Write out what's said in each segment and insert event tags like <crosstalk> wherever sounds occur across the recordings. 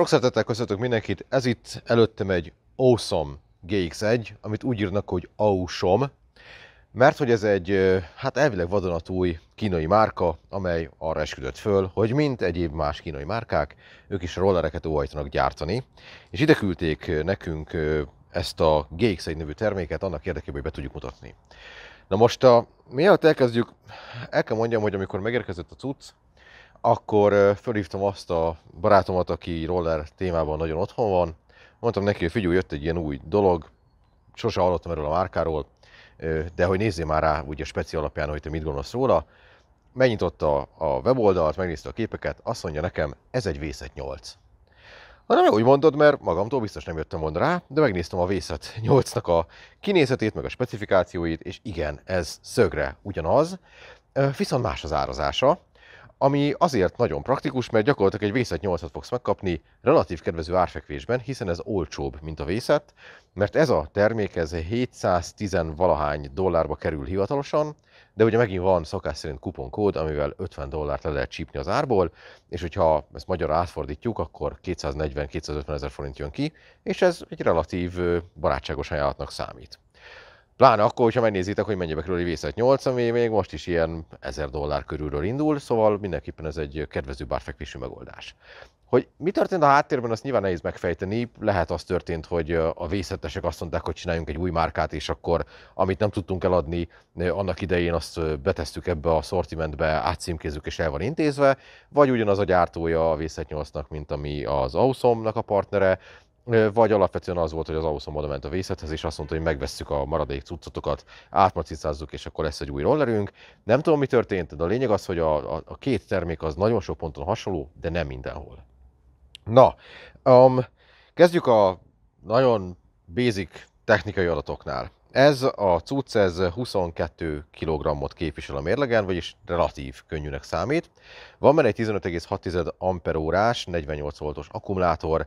Sok szeretettel köszöntök mindenkit, ez itt előttem egy Awesome GX1, amit úgy írnak, hogy Awesome, mert hogy ez egy, hát elvileg vadonatúj kínai márka, amely arra esküdött föl, hogy mint egyéb más kínai márkák, ők is rollereket óhajtanak gyártani, és ide küldték nekünk ezt a GX1 nevű terméket annak érdekében, hogy be tudjuk mutatni. Na most, a, mielőtt elkezdjük, el kell mondjam, hogy amikor megérkezett a cucc, akkor felhívtam azt a barátomat, aki roller témában nagyon otthon van. Mondtam neki, hogy figyelj, jött egy ilyen új dolog, sose hallottam erről a márkáról, de hogy nézzél már rá ugye speci alapján, hogy te mit gondolsz róla. Megnyitotta a weboldalt, megnézte a képeket, azt mondja nekem, ez egy vészet 8. Na nem úgy mondod, mert magamtól biztos nem jöttem volna rá, de megnéztem a Vészet 8-nak <laughs> a kinézetét, meg a specifikációit, és igen, ez szögre ugyanaz, viszont más az árazása ami azért nagyon praktikus, mert gyakorlatilag egy vészet 8-at fogsz megkapni relatív kedvező árfekvésben, hiszen ez olcsóbb, mint a vészet, mert ez a termék ez 710 valahány dollárba kerül hivatalosan, de ugye megint van szokás szerint kuponkód, amivel 50 dollárt le lehet csípni az árból, és hogyha ezt magyarra átfordítjuk, akkor 240-250 ezer forint jön ki, és ez egy relatív barátságos ajánlatnak számít. Pláne akkor, hogyha megnézitek, hogy mennyibe kerül egy vészet 8, ami még most is ilyen 1000 dollár körülről indul, szóval mindenképpen ez egy kedvező bárfekvésű megoldás. Hogy mi történt a háttérben, azt nyilván nehéz megfejteni. Lehet az történt, hogy a vészetesek azt mondták, hogy csináljunk egy új márkát, és akkor amit nem tudtunk eladni, annak idején azt betesztük ebbe a szortimentbe, átszímkézzük, és el van intézve, vagy ugyanaz a gyártója a vészet 8-nak, mint ami az Ausomnak a partnere, vagy alapvetően az volt, hogy az AUSZON oda ment a vészethez, és azt mondta, hogy megvesszük a maradék cuccotokat, átmacicázzuk, és akkor lesz egy új rollerünk. Nem tudom, mi történt, de a lényeg az, hogy a, a, a két termék az nagyon sok ponton hasonló, de nem mindenhol. Na, um, kezdjük a nagyon basic technikai adatoknál. Ez a cucc, ez 22 kg képvisel a mérlegen, vagyis relatív könnyűnek számít. Van benne egy 15,6 amperórás, 48 voltos akkumulátor,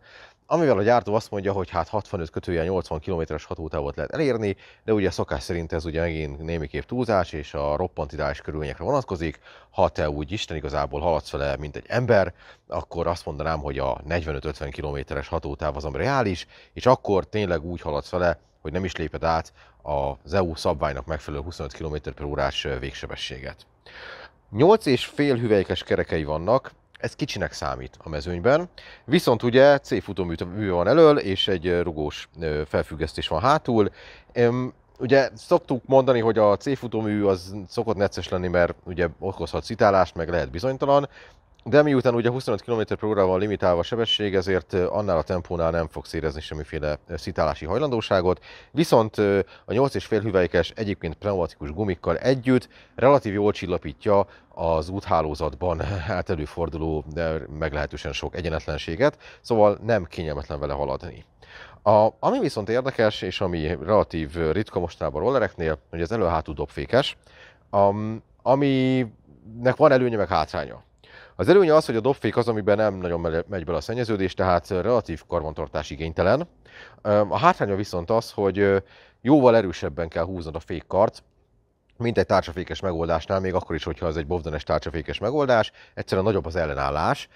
amivel a gyártó azt mondja, hogy hát 65 kötője 80 km-es hatótávot lehet elérni, de ugye szokás szerint ez ugye megint némiképp túlzás, és a roppant ideális körülményekre vonatkozik. Ha te úgy Isten igazából haladsz vele, mint egy ember, akkor azt mondanám, hogy a 45-50 km-es hatótáv az, ami reális, és akkor tényleg úgy haladsz vele, hogy nem is léped át az EU szabványnak megfelelő 25 km h végsebességet. 8 és fél hüvelykes kerekei vannak, ez kicsinek számít a mezőnyben, viszont ugye C futómű van elől, és egy rugós felfüggesztés van hátul. Ugye szoktuk mondani, hogy a C futómű az szokott necces lenni, mert ugye okozhat citálást, meg lehet bizonytalan, de miután ugye 25 km h van limitálva a sebesség, ezért annál a tempónál nem fogsz érezni semmiféle szitálási hajlandóságot, viszont a 8,5 hüvelykes egyébként pneumatikus gumikkal együtt relatív jól csillapítja az úthálózatban hát <laughs> előforduló de meglehetősen sok egyenetlenséget, szóval nem kényelmetlen vele haladni. A, ami viszont érdekes, és ami relatív ritka mostanában a rollereknél, hogy az elő-hátú dobfékes, um, aminek van előnye meg hátránya. Az előnye az, hogy a dobfék az, amiben nem nagyon megy bele a szennyeződés, tehát relatív karbantartás igénytelen. A hátránya viszont az, hogy jóval erősebben kell húznod a fékkart, mint egy tárcsafékes megoldásnál, még akkor is, hogyha ez egy bovdanes tárcsafékes megoldás, egyszerűen nagyobb az ellenállás,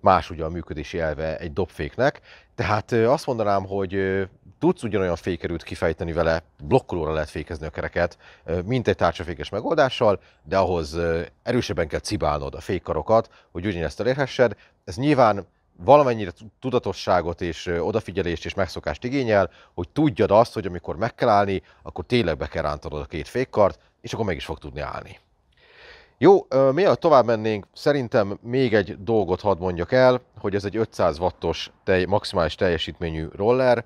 más ugye a működési elve egy dobféknek, tehát azt mondanám, hogy tudsz ugyanolyan fékerült kifejteni vele, blokkolóra lehet fékezni a kereket, mint egy tárcsafékes megoldással, de ahhoz erősebben kell cibálnod a fékkarokat, hogy ugyanezt elérhessed. Ez nyilván valamennyire tudatosságot és odafigyelést és megszokást igényel, hogy tudjad azt, hogy amikor meg kell állni, akkor tényleg be kell rántanod a két fékkart, és akkor meg is fog tudni állni. Jó, mielőtt tovább mennénk, szerintem még egy dolgot hadd mondjak el, hogy ez egy 500 wattos telj, maximális teljesítményű roller,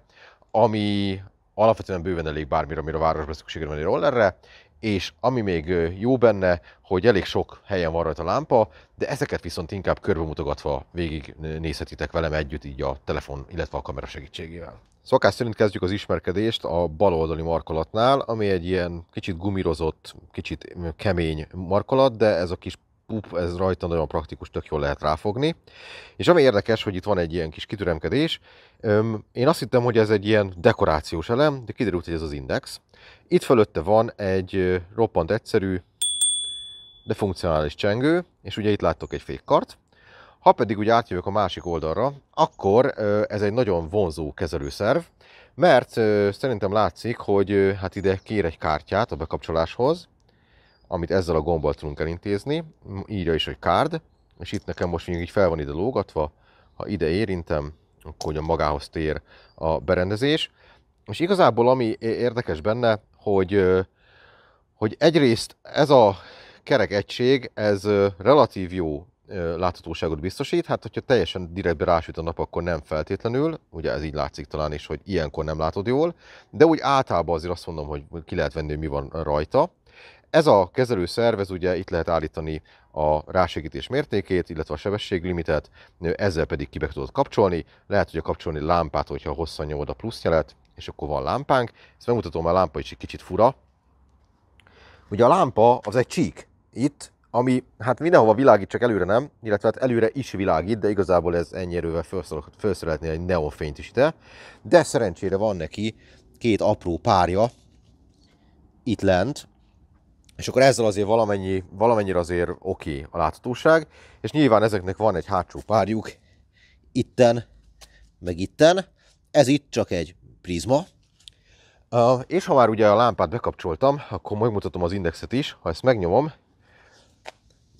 ami alapvetően bőven elég bármire, amire a városban szükségre van egy rollerre, és ami még jó benne, hogy elég sok helyen van rajta lámpa, de ezeket viszont inkább körbemutogatva végig nézhetitek velem együtt így a telefon, illetve a kamera segítségével. Szokás szerint kezdjük az ismerkedést a baloldali markolatnál, ami egy ilyen kicsit gumirozott, kicsit kemény markolat, de ez a kis pup, ez rajta nagyon praktikus, tök jól lehet ráfogni. És ami érdekes, hogy itt van egy ilyen kis kitüremkedés. Én azt hittem, hogy ez egy ilyen dekorációs elem, de kiderült, hogy ez az index. Itt fölötte van egy roppant egyszerű, de funkcionális csengő, és ugye itt láttok egy fékkart, ha pedig úgy átjövök a másik oldalra, akkor ez egy nagyon vonzó kezelőszerv, mert szerintem látszik, hogy hát ide kér egy kártyát a bekapcsoláshoz, amit ezzel a gombbal tudunk elintézni, írja is, hogy kárd, és itt nekem most mondjuk így fel van ide lógatva, ha ide érintem, akkor ugye magához tér a berendezés. És igazából ami érdekes benne, hogy, hogy egyrészt ez a kerek egység, ez relatív jó láthatóságot biztosít, hát hogyha teljesen direktbe rásüt a nap, akkor nem feltétlenül, ugye ez így látszik talán is, hogy ilyenkor nem látod jól, de úgy általában azért azt mondom, hogy ki lehet venni, hogy mi van rajta. Ez a kezelő szervez, ugye itt lehet állítani a rásegítés mértékét, illetve a sebességlimitet, ezzel pedig kibe tudod kapcsolni. Lehet ugye kapcsolni lámpát, hogyha hosszan nyomod a jelet, és akkor van lámpánk. Ezt megmutatom, mert a lámpa is egy kicsit fura. Ugye a lámpa az egy csík. Itt ami hát mindenhova világít, csak előre nem, illetve hát előre is világít, de igazából ez ennyi erővel felszerelhetné egy neonfényt is ide. De szerencsére van neki két apró párja itt lent, és akkor ezzel azért valamennyi, valamennyire azért oké okay a láthatóság, és nyilván ezeknek van egy hátsó párjuk, itten, meg itten. Ez itt csak egy prizma, Uh, és ha már ugye a lámpát bekapcsoltam, akkor megmutatom az indexet is, ha ezt megnyomom,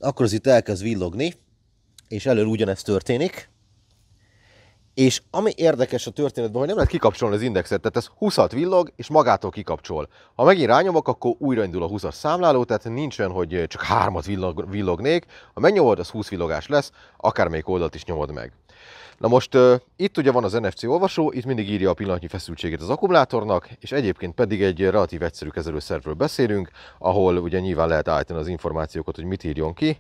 akkor az itt elkezd villogni, és elől ugyanezt történik. És ami érdekes a történetben, hogy nem lehet kikapcsolni az indexet, tehát ez 20 villog, és magától kikapcsol. Ha megint rányomok, akkor újraindul a 20-as számláló, tehát nincs olyan, hogy csak 3-at villog, villognék. Ha megnyomod, az 20 villogás lesz, akármelyik oldalt is nyomod meg. Na most uh, itt ugye van az NFC olvasó, itt mindig írja a pillanatnyi feszültségét az akkumulátornak, és egyébként pedig egy relatív egyszerű kezelőszervről beszélünk, ahol ugye nyilván lehet állítani az információkat, hogy mit írjon ki,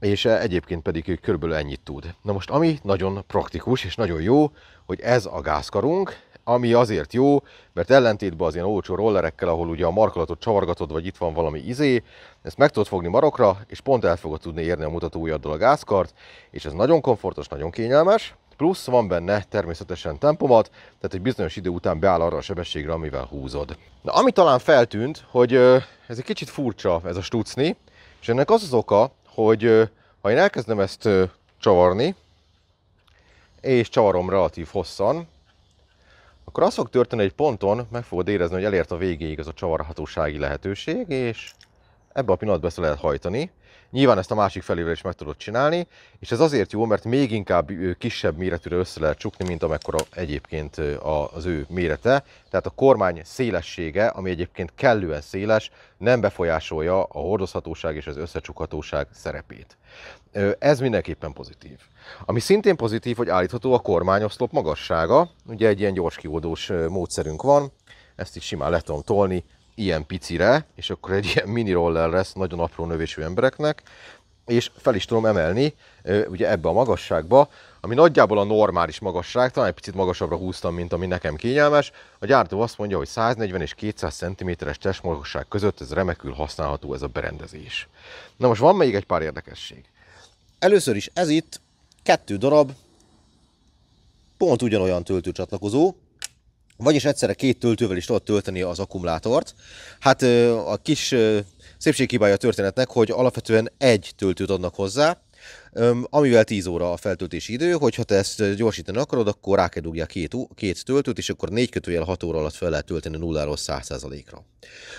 és e, egyébként pedig körülbelül ennyit tud. Na most ami nagyon praktikus és nagyon jó, hogy ez a gázkarunk, ami azért jó, mert ellentétben az ilyen olcsó rollerekkel, ahol ugye a markolatot csavargatod, vagy itt van valami izé, ezt meg tudod fogni marokra, és pont el fogod tudni érni a mutatóujjaddal a gázkart, és ez nagyon komfortos, nagyon kényelmes, plusz van benne természetesen tempomat, tehát egy bizonyos idő után beáll arra a sebességre, amivel húzod. Na, ami talán feltűnt, hogy ez egy kicsit furcsa ez a stucni, és ennek az az oka, hogy ha én elkezdem ezt csavarni, és csavarom relatív hosszan, akkor az fog történni, hogy ponton meg fogod érezni, hogy elért a végéig az a csavarhatósági lehetőség, és ebbe a pillanatban ezt lehet hajtani. Nyilván ezt a másik felével is meg tudod csinálni, és ez azért jó, mert még inkább kisebb méretűre össze lehet csukni, mint amekkora egyébként az ő mérete. Tehát a kormány szélessége, ami egyébként kellően széles, nem befolyásolja a hordozhatóság és az összecsukhatóság szerepét. Ez mindenképpen pozitív. Ami szintén pozitív, hogy állítható a kormányoszlop magassága, ugye egy ilyen gyors kioldós módszerünk van, ezt is simán le tudom tolni ilyen picire, és akkor egy ilyen mini roller lesz nagyon apró növésű embereknek, és fel is tudom emelni ugye ebbe a magasságba, ami nagyjából a normális magasság, talán egy picit magasabbra húztam, mint ami nekem kényelmes. A gyártó azt mondja, hogy 140 és 200 cm-es testmagasság között ez remekül használható ez a berendezés. Na most van még egy pár érdekesség. Először is ez itt kettő darab pont ugyanolyan töltőcsatlakozó, vagyis egyszerre két töltővel is tudod tölteni az akkumulátort. Hát a kis szépségkibája a történetnek, hogy alapvetően egy töltőt adnak hozzá, amivel 10 óra a feltöltési idő, hogyha te ezt gyorsítani akarod, akkor rá kell dugja két, két töltőt, és akkor négy kötőjel 6 óra alatt fel lehet tölteni nulláról 100%-ra.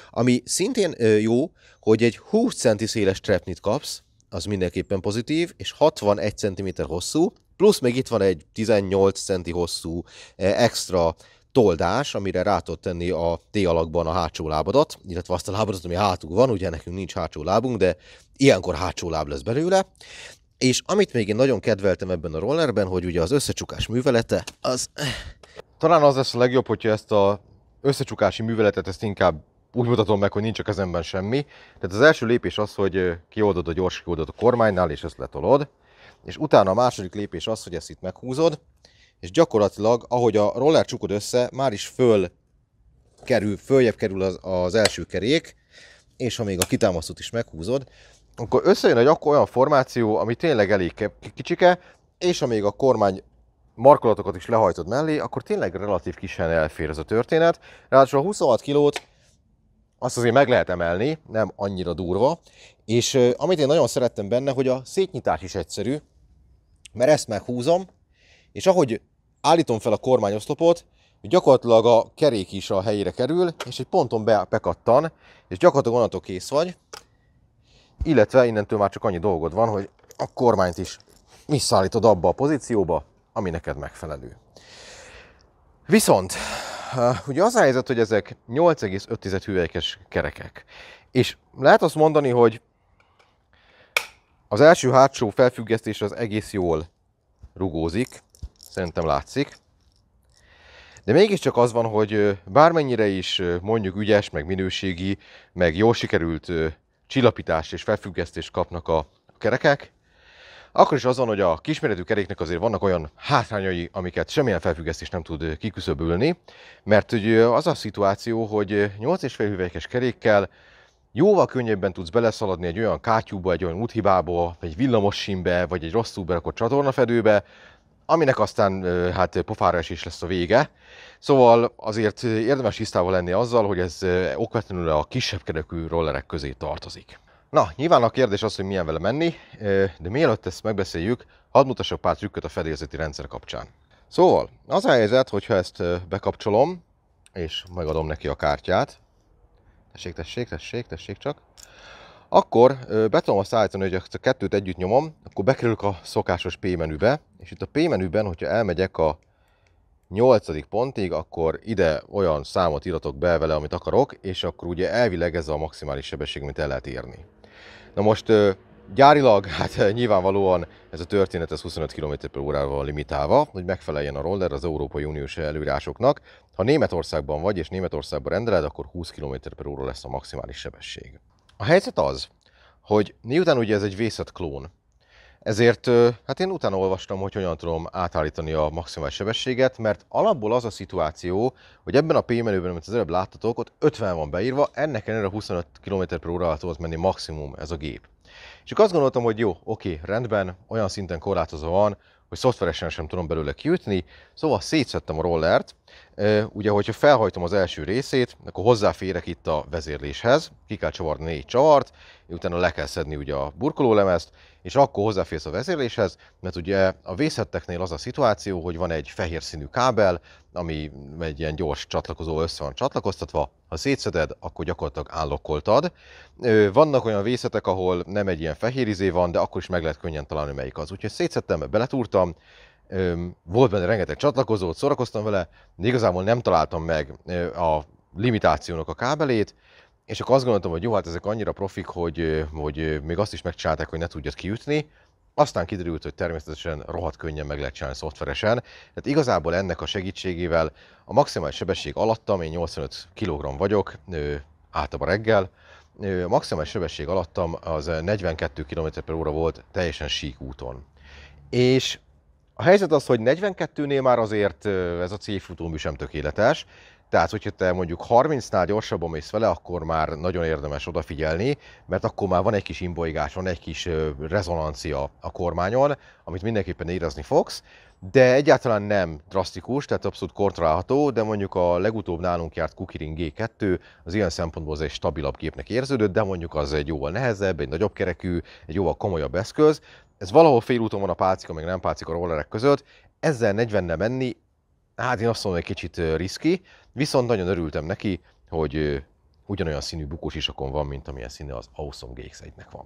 Ami szintén jó, hogy egy 20 centi széles trepnit kapsz, az mindenképpen pozitív, és 61 cm hosszú, plusz még itt van egy 18 centi hosszú extra toldás, amire rá tudod tenni a T alakban a hátsó lábadat, illetve azt a lábadat, ami hátul van, ugye nekünk nincs hátsó lábunk, de ilyenkor hátsó láb lesz belőle. És amit még én nagyon kedveltem ebben a rollerben, hogy ugye az összecsukás művelete, az... Talán az lesz a legjobb, hogyha ezt a összecsukási műveletet ezt inkább úgy mutatom meg, hogy nincs a kezemben semmi. Tehát az első lépés az, hogy kioldod a gyors kioldod a kormánynál, és ezt letolod. És utána a második lépés az, hogy ezt itt meghúzod, és gyakorlatilag, ahogy a roller csukod össze, már is föl kerül, följebb kerül az, az első kerék, és ha még a kitámasztót is meghúzod, akkor összejön egy akkor olyan formáció, ami tényleg elég kicsike, és ha még a kormány markolatokat is lehajtod mellé, akkor tényleg relatív kisen elfér ez a történet. Ráadásul a 26 kilót azt azért meg lehet emelni, nem annyira durva, és amit én nagyon szerettem benne, hogy a szétnyitás is egyszerű, mert ezt meghúzom, és ahogy állítom fel a kormányoszlopot, gyakorlatilag a kerék is a helyére kerül, és egy ponton bekattan, és gyakorlatilag onnantól kész vagy, illetve innentől már csak annyi dolgod van, hogy a kormányt is visszaállítod abba a pozícióba, ami neked megfelelő. Viszont, ugye az a helyzet, hogy ezek 8,5 hüvelykes kerekek, és lehet azt mondani, hogy az első hátsó felfüggesztés az egész jól rugózik, Szerintem látszik. De mégiscsak az van, hogy bármennyire is mondjuk ügyes, meg minőségi, meg jól sikerült csillapítást és felfüggesztést kapnak a kerekek, akkor is az van, hogy a kisméretű keréknek azért vannak olyan hátrányai, amiket semmilyen felfüggesztés nem tud kiküszöbölni, mert hogy az a szituáció, hogy 8,5 hüvelykes kerékkel jóval könnyebben tudsz beleszaladni egy olyan kátyúba, egy olyan úthibába, egy villamos simbe, vagy egy rosszul berakott csatornafedőbe, aminek aztán hát pofára is lesz a vége. Szóval azért érdemes tisztában lenni azzal, hogy ez okvetlenül a kisebb kerekű rollerek közé tartozik. Na, nyilván a kérdés az, hogy milyen vele menni, de mielőtt ezt megbeszéljük, hadd mutassak pár trükköt a fedélzeti rendszer kapcsán. Szóval, az a helyzet, hogyha ezt bekapcsolom, és megadom neki a kártyát, tessék, tessék, tessék, tessék csak, akkor be tudom azt állítani, hogy ezt a kettőt együtt nyomom, akkor bekerülök a szokásos P menübe, és itt a P menüben, hogyha elmegyek a 8. pontig, akkor ide olyan számot iratok be vele, amit akarok, és akkor ugye elvileg ez a maximális sebesség, amit el lehet érni. Na most gyárilag, <laughs> hát nyilvánvalóan ez a történet ez 25 km h órával limitálva, hogy megfeleljen a roller az Európai Uniós előírásoknak. Ha Németországban vagy és Németországban rendeled, akkor 20 km h lesz a maximális sebesség. A helyzet az, hogy miután ugye ez egy vészet klón, ezért hát én utána olvastam, hogy hogyan tudom átállítani a maximális sebességet, mert alapból az a szituáció, hogy ebben a P-menüben, amit az előbb láttatok, ott 50 van beírva, ennek ellenére 25 km h alatt volt menni maximum ez a gép. És akkor azt gondoltam, hogy jó, oké, rendben, olyan szinten korlátozva van, hogy szoftveresen sem tudom belőle kijutni, szóval szétszettem a rollert, Ugye, hogyha felhajtom az első részét, akkor hozzáférek itt a vezérléshez, ki kell csavarni négy csavart, utána le kell szedni ugye a burkolólemezt, és akkor hozzáférsz a vezérléshez, mert ugye a vészetteknél az a szituáció, hogy van egy fehér színű kábel, ami egy ilyen gyors csatlakozó össze van csatlakoztatva, ha szétszeded, akkor gyakorlatilag állokkoltad. Vannak olyan vészetek, ahol nem egy ilyen fehér izé van, de akkor is meg lehet könnyen találni, melyik az. Úgyhogy szétszedtem, beletúrtam, volt benne rengeteg csatlakozót, szórakoztam vele, de igazából nem találtam meg a limitációnak a kábelét, és akkor azt gondoltam, hogy jó, hát ezek annyira profik, hogy, hogy még azt is megcsinálták, hogy ne tudjad kiütni, aztán kiderült, hogy természetesen rohadt könnyen meg lehet csinálni szoftveresen, tehát igazából ennek a segítségével a maximális sebesség alattam, én 85 kg vagyok, általában reggel, a maximális sebesség alattam az 42 km h volt teljesen sík úton. És a helyzet az, hogy 42-nél már azért ez a C sem tökéletes, tehát, hogyha te mondjuk 30-nál gyorsabban mész vele, akkor már nagyon érdemes odafigyelni, mert akkor már van egy kis imbolygás, van egy kis rezonancia a kormányon, amit mindenképpen érezni fogsz, de egyáltalán nem drasztikus, tehát abszolút kontrollálható, de mondjuk a legutóbb nálunk járt Kukirin G2, az ilyen szempontból az egy stabilabb gépnek érződött, de mondjuk az egy jóval nehezebb, egy nagyobb kerekű, egy jóval komolyabb eszköz. Ez valahol félúton van a pálcika, meg nem pálcika rollerek között, ezzel 40-nel menni, hát én azt mondom, hogy kicsit riszki, Viszont nagyon örültem neki, hogy ugyanolyan színű bukós isakon van, mint amilyen színe az Awesome gx nek van.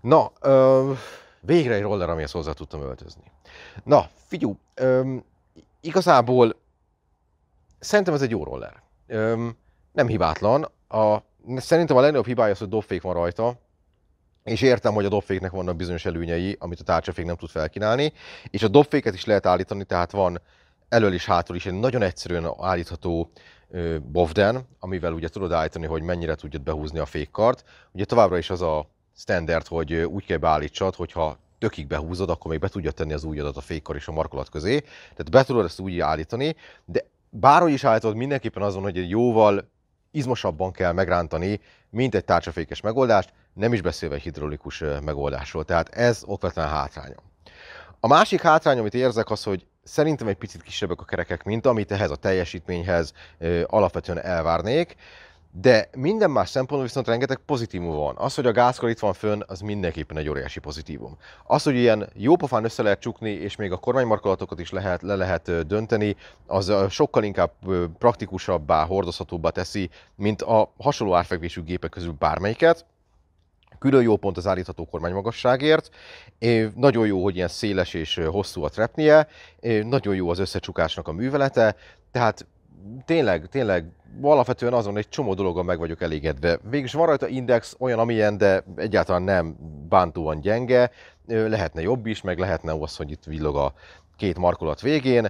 Na, ö, végre egy roller, amihez hozzá tudtam öltözni. Na, figyú, ö, igazából szerintem ez egy jó roller. Ö, nem hibátlan, a, szerintem a legnagyobb hibája az, hogy dobfék van rajta, és értem, hogy a dobféknek vannak bizonyos előnyei, amit a tárcsafék nem tud felkínálni, és a dobféket is lehet állítani, tehát van elől is hátul is egy nagyon egyszerűen állítható bovden, amivel ugye tudod állítani, hogy mennyire tudjad behúzni a fékkart. Ugye továbbra is az a standard, hogy úgy kell beállítsad, hogyha tökig behúzod, akkor még be tudja tenni az újadat a fékkar és a markolat közé. Tehát be tudod ezt úgy állítani, de bárhogy is állítod, mindenképpen azon, hogy egy jóval izmosabban kell megrántani, mint egy tárcsafékes megoldást, nem is beszélve egy hidrolikus megoldásról. Tehát ez okvetlen hátránya. A másik hátrány, amit érzek, az, hogy szerintem egy picit kisebbek a kerekek, mint amit ehhez a teljesítményhez ö, alapvetően elvárnék, de minden más szempontból viszont rengeteg pozitívum van. Az, hogy a gázkor itt van fönn, az mindenképpen egy óriási pozitívum. Az, hogy ilyen jópofán össze lehet csukni, és még a kormánymarkolatokat is lehet, le lehet dönteni, az sokkal inkább praktikusabbá, hordozhatóbbá teszi, mint a hasonló árfekvésű gépek közül bármelyiket. Külön jó pont az állítható magasságért. Nagyon jó, hogy ilyen széles és hosszú a trepnie, nagyon jó az összecsukásnak a művelete, tehát tényleg, tényleg alapvetően azon egy csomó dologon meg vagyok elégedve. Végülis van rajta index olyan, amilyen, de egyáltalán nem bántóan gyenge, lehetne jobb is, meg lehetne az, hogy itt villog a két markolat végén.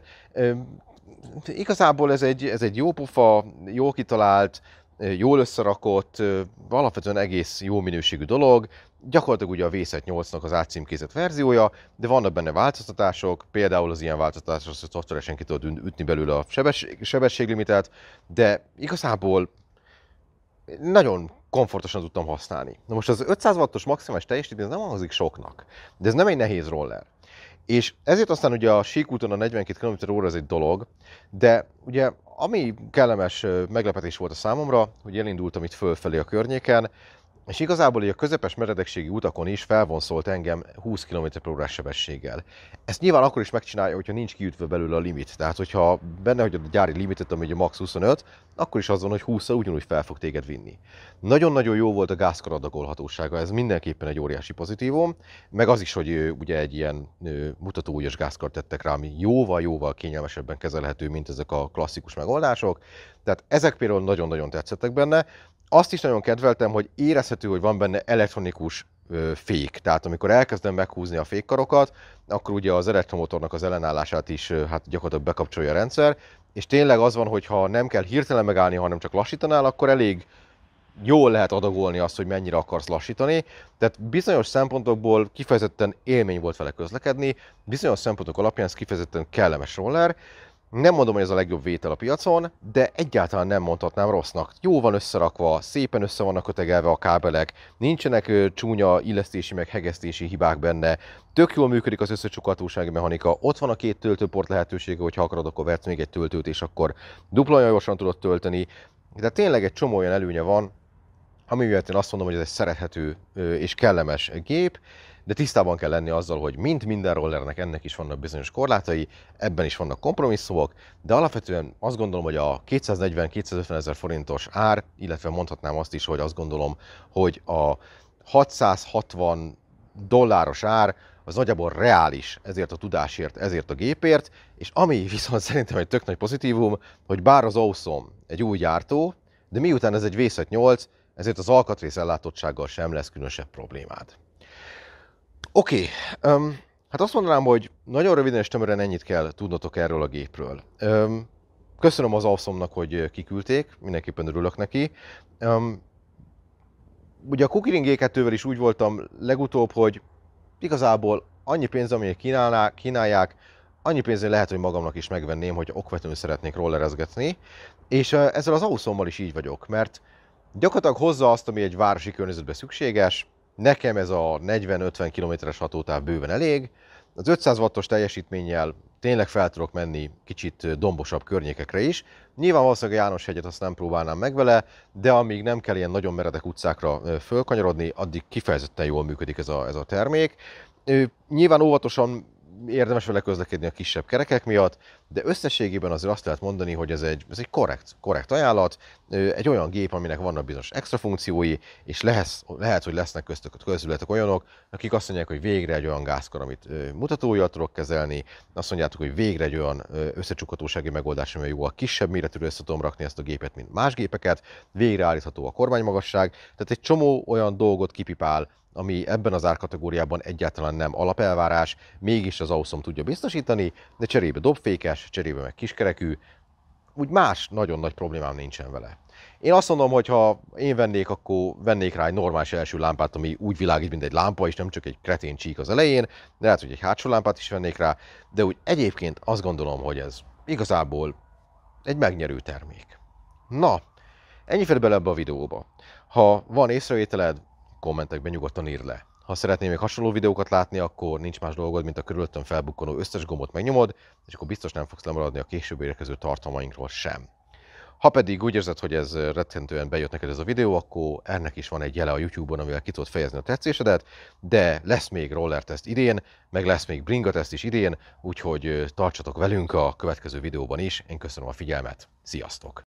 Igazából ez egy, ez egy jó pufa, jó kitalált, jól összerakott, alapvetően egész jó minőségű dolog, gyakorlatilag ugye a Vészet 8-nak az átcímkézett verziója, de vannak benne változtatások, például az ilyen változtatások, hogy szoftveresen ki tudod ütni belőle a sebesség, sebességlimitet, de igazából nagyon komfortosan tudtam használni. Na most az 500 wattos maximális teljesítmény nem hangzik soknak, de ez nem egy nehéz roller. És ezért aztán ugye a síkúton a 42 km óra az egy dolog, de ugye ami kellemes meglepetés volt a számomra, hogy elindultam itt fölfelé a környéken, és igazából a közepes meredekségi utakon is felvonszolt engem 20 km h sebességgel. Ezt nyilván akkor is megcsinálja, hogyha nincs kiütve belőle a limit. Tehát, hogyha benne hogy a gyári limitet, ami ugye max 25, akkor is az van, hogy 20 ugyanúgy fel fog téged vinni. Nagyon-nagyon jó volt a gázkar adagolhatósága, ez mindenképpen egy óriási pozitívum, meg az is, hogy ugye egy ilyen mutatóújas gázkar tettek rá, ami jóval-jóval kényelmesebben kezelhető, mint ezek a klasszikus megoldások. Tehát ezek például nagyon-nagyon tetszettek benne azt is nagyon kedveltem, hogy érezhető, hogy van benne elektronikus fék. Tehát amikor elkezdem meghúzni a fékkarokat, akkor ugye az elektromotornak az ellenállását is hát gyakorlatilag bekapcsolja a rendszer, és tényleg az van, hogy ha nem kell hirtelen megállni, hanem csak lassítanál, akkor elég jól lehet adagolni azt, hogy mennyire akarsz lassítani. Tehát bizonyos szempontokból kifejezetten élmény volt vele közlekedni, bizonyos szempontok alapján ez kifejezetten kellemes roller, nem mondom, hogy ez a legjobb vétel a piacon, de egyáltalán nem mondhatnám rossznak. Jó van összerakva, szépen össze vannak kötegelve a kábelek, nincsenek csúnya illesztési meg hegesztési hibák benne, tök jól működik az összecsukhatósági mechanika, ott van a két töltőport lehetősége, hogyha akarod, akkor vetsz még egy töltőt, és akkor dupla gyorsan tudod tölteni. De tényleg egy csomó olyan előnye van, ami miatt én azt mondom, hogy ez egy szerethető és kellemes gép, de tisztában kell lenni azzal, hogy mint minden rollernek ennek is vannak bizonyos korlátai, ebben is vannak kompromisszumok, de alapvetően azt gondolom, hogy a 240-250 ezer forintos ár, illetve mondhatnám azt is, hogy azt gondolom, hogy a 660 dolláros ár az nagyjából reális ezért a tudásért, ezért a gépért, és ami viszont szerintem egy tök nagy pozitívum, hogy bár az Awesome egy új gyártó, de miután ez egy vészet 8, ezért az alkatrész ellátottsággal sem lesz különösebb problémád. Oké, okay. um, hát azt mondanám, hogy nagyon röviden és tömören ennyit kell tudnotok erről a gépről. Um, köszönöm az Alszomnak, hogy kiküldték, mindenképpen örülök neki. Um, ugye a Cooking G2-vel is úgy voltam legutóbb, hogy igazából annyi pénz, amiért kínálnák, kínálják, annyi pénzért lehet, hogy magamnak is megvenném, hogy okvetően szeretnék rollerezgetni. És ezzel az auszommal is így vagyok, mert gyakorlatilag hozza azt, ami egy városi környezetben szükséges, Nekem ez a 40-50 km-es hatótáv bőven elég. Az 500 wattos teljesítménnyel tényleg fel tudok menni kicsit dombosabb környékekre is. Nyilván valószínűleg a János hegyet azt nem próbálnám meg vele, de amíg nem kell ilyen nagyon meredek utcákra fölkanyarodni, addig kifejezetten jól működik ez a, ez a termék. Nyilván óvatosan érdemes vele közlekedni a kisebb kerekek miatt, de összességében azért azt lehet mondani, hogy ez egy, ez egy korrekt, korrekt ajánlat, egy olyan gép, aminek vannak bizonyos extra funkciói, és lesz, lehet, hogy lesznek köztök közületek olyanok, akik azt mondják, hogy végre egy olyan gázkar, amit mutatója tudok kezelni, azt mondjátok, hogy végre egy olyan összecsukhatósági megoldás, ami jó a kisebb méretűre össze tudom rakni ezt a gépet, mint más gépeket, végre állítható a kormánymagasság, tehát egy csomó olyan dolgot kipipál, ami ebben az árkategóriában egyáltalán nem alapelvárás, mégis az Awesome tudja biztosítani, de cserébe dobfékes, cserébe meg kiskerekű, úgy más nagyon nagy problémám nincsen vele. Én azt mondom, hogy ha én vennék, akkor vennék rá egy normális első lámpát, ami úgy világít, mint egy lámpa, és nem csak egy kretén csík az elején, de lehet, hogy egy hátsó lámpát is vennék rá, de úgy egyébként azt gondolom, hogy ez igazából egy megnyerő termék. Na, ennyi fér bele ebbe a videóba. Ha van észrevételed, kommentekben nyugodtan ír le. Ha szeretnél még hasonló videókat látni, akkor nincs más dolgod, mint a körülöttem felbukkanó összes gombot megnyomod, és akkor biztos nem fogsz lemaradni a később érkező tartalmainkról sem. Ha pedig úgy érzed, hogy ez rettentően bejött neked ez a videó, akkor ennek is van egy jele a YouTube-on, amivel ki tudod fejezni a tetszésedet, de lesz még roller test idén, meg lesz még bringa test is idén, úgyhogy tartsatok velünk a következő videóban is. Én köszönöm a figyelmet, sziasztok!